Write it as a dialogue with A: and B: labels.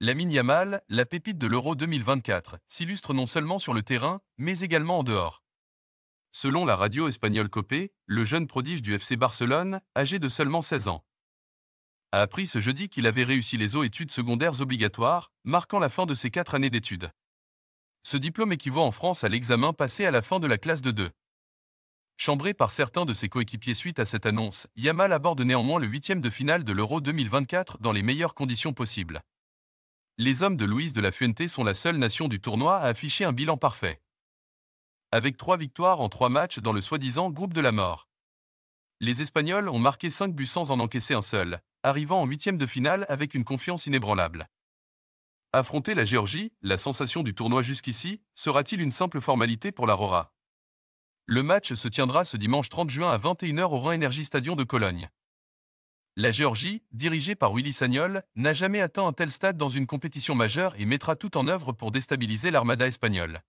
A: La mine Yamal, la pépite de l'Euro 2024, s'illustre non seulement sur le terrain, mais également en dehors. Selon la radio espagnole Copé, le jeune prodige du FC Barcelone, âgé de seulement 16 ans, a appris ce jeudi qu'il avait réussi les eaux études secondaires obligatoires, marquant la fin de ses quatre années d'études. Ce diplôme équivaut en France à l'examen passé à la fin de la classe de 2. Chambré par certains de ses coéquipiers suite à cette annonce, Yamal aborde néanmoins le huitième de finale de l'Euro 2024 dans les meilleures conditions possibles les hommes de Luis de la Fuente sont la seule nation du tournoi à afficher un bilan parfait. Avec trois victoires en trois matchs dans le soi-disant groupe de la mort. Les Espagnols ont marqué cinq buts sans en encaisser un seul, arrivant en huitième de finale avec une confiance inébranlable. Affronter la Géorgie, la sensation du tournoi jusqu'ici, sera-t-il une simple formalité pour l'Aurora Le match se tiendra ce dimanche 30 juin à 21h au Rhin Energy Stadion de Cologne. La Géorgie, dirigée par Willy Sagnol, n'a jamais atteint un tel stade dans une compétition majeure et mettra tout en œuvre pour déstabiliser l'armada espagnole.